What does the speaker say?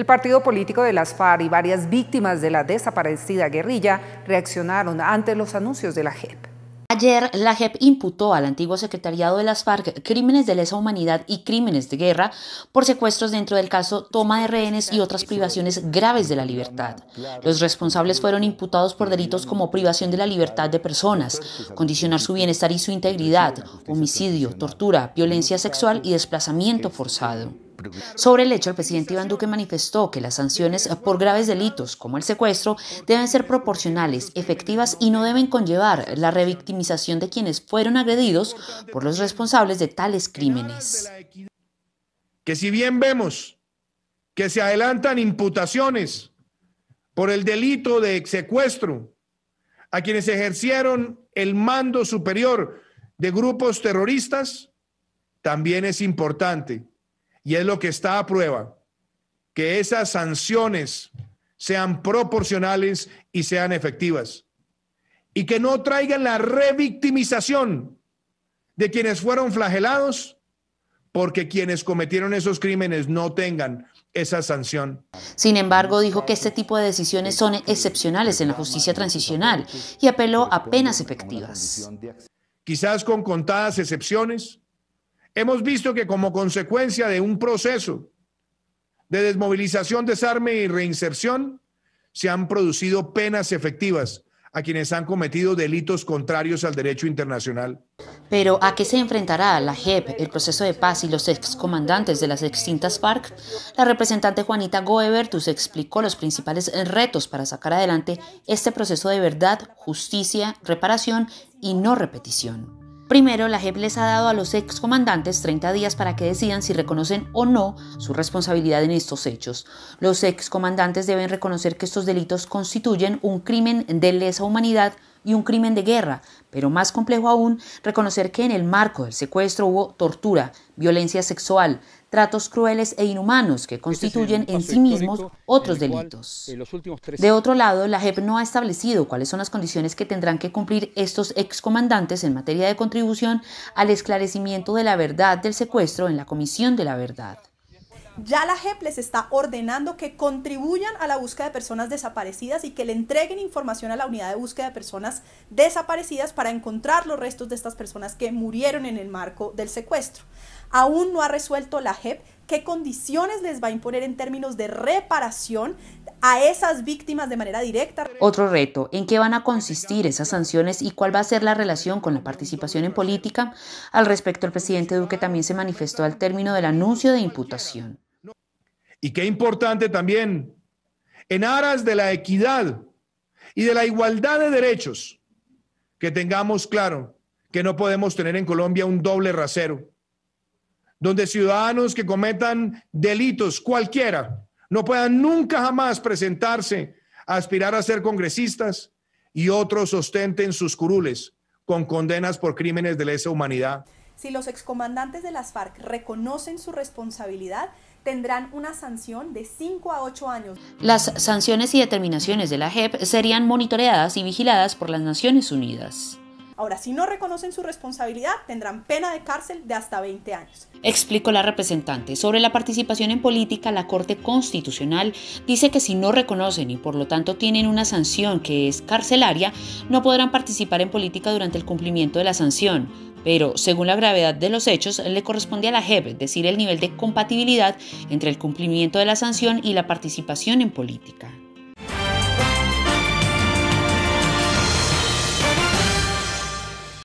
El partido político de las FARC y varias víctimas de la desaparecida guerrilla reaccionaron ante los anuncios de la JEP. Ayer, la JEP imputó al antiguo secretariado de las FARC crímenes de lesa humanidad y crímenes de guerra por secuestros dentro del caso toma de rehenes y otras privaciones graves de la libertad. Los responsables fueron imputados por delitos como privación de la libertad de personas, condicionar su bienestar y su integridad, homicidio, tortura, violencia sexual y desplazamiento forzado. Sobre el hecho, el presidente Iván Duque manifestó que las sanciones por graves delitos como el secuestro deben ser proporcionales, efectivas y no deben conllevar la revictimización de quienes fueron agredidos por los responsables de tales crímenes. Que si bien vemos que se adelantan imputaciones por el delito de secuestro a quienes ejercieron el mando superior de grupos terroristas, también es importante y es lo que está a prueba, que esas sanciones sean proporcionales y sean efectivas. Y que no traigan la revictimización de quienes fueron flagelados, porque quienes cometieron esos crímenes no tengan esa sanción. Sin embargo, dijo que este tipo de decisiones son excepcionales en la justicia transicional y apeló a penas efectivas. Quizás con contadas excepciones, Hemos visto que como consecuencia de un proceso de desmovilización, desarme y reinserción, se han producido penas efectivas a quienes han cometido delitos contrarios al derecho internacional. Pero ¿a qué se enfrentará la JEP, el proceso de paz y los excomandantes de las extintas FARC? La representante Juanita Goebertus explicó los principales retos para sacar adelante este proceso de verdad, justicia, reparación y no repetición. Primero, la JEP les ha dado a los excomandantes 30 días para que decidan si reconocen o no su responsabilidad en estos hechos. Los excomandantes deben reconocer que estos delitos constituyen un crimen de lesa humanidad y un crimen de guerra, pero más complejo aún, reconocer que en el marco del secuestro hubo tortura, violencia sexual, tratos crueles e inhumanos que este constituyen en sí mismos otros delitos. Eh, de otro lado, la JEP no ha establecido cuáles son las condiciones que tendrán que cumplir estos excomandantes en materia de contribución al esclarecimiento de la verdad del secuestro en la Comisión de la Verdad ya la JEP les está ordenando que contribuyan a la búsqueda de personas desaparecidas y que le entreguen información a la unidad de búsqueda de personas desaparecidas para encontrar los restos de estas personas que murieron en el marco del secuestro. Aún no ha resuelto la JEP qué condiciones les va a imponer en términos de reparación a esas víctimas de manera directa. Otro reto, ¿en qué van a consistir esas sanciones y cuál va a ser la relación con la participación en política? Al respecto, el presidente Duque también se manifestó al término del anuncio de imputación. Y qué importante también, en aras de la equidad y de la igualdad de derechos, que tengamos claro que no podemos tener en Colombia un doble rasero, donde ciudadanos que cometan delitos cualquiera no puedan nunca jamás presentarse a aspirar a ser congresistas y otros ostenten sus curules con condenas por crímenes de lesa humanidad. Si los excomandantes de las FARC reconocen su responsabilidad, tendrán una sanción de 5 a 8 años. Las sanciones y determinaciones de la JEP serían monitoreadas y vigiladas por las Naciones Unidas. Ahora, si no reconocen su responsabilidad, tendrán pena de cárcel de hasta 20 años. Explicó la representante. Sobre la participación en política, la Corte Constitucional dice que si no reconocen y por lo tanto tienen una sanción que es carcelaria, no podrán participar en política durante el cumplimiento de la sanción pero según la gravedad de los hechos, le corresponde a la JEP decir el nivel de compatibilidad entre el cumplimiento de la sanción y la participación en política.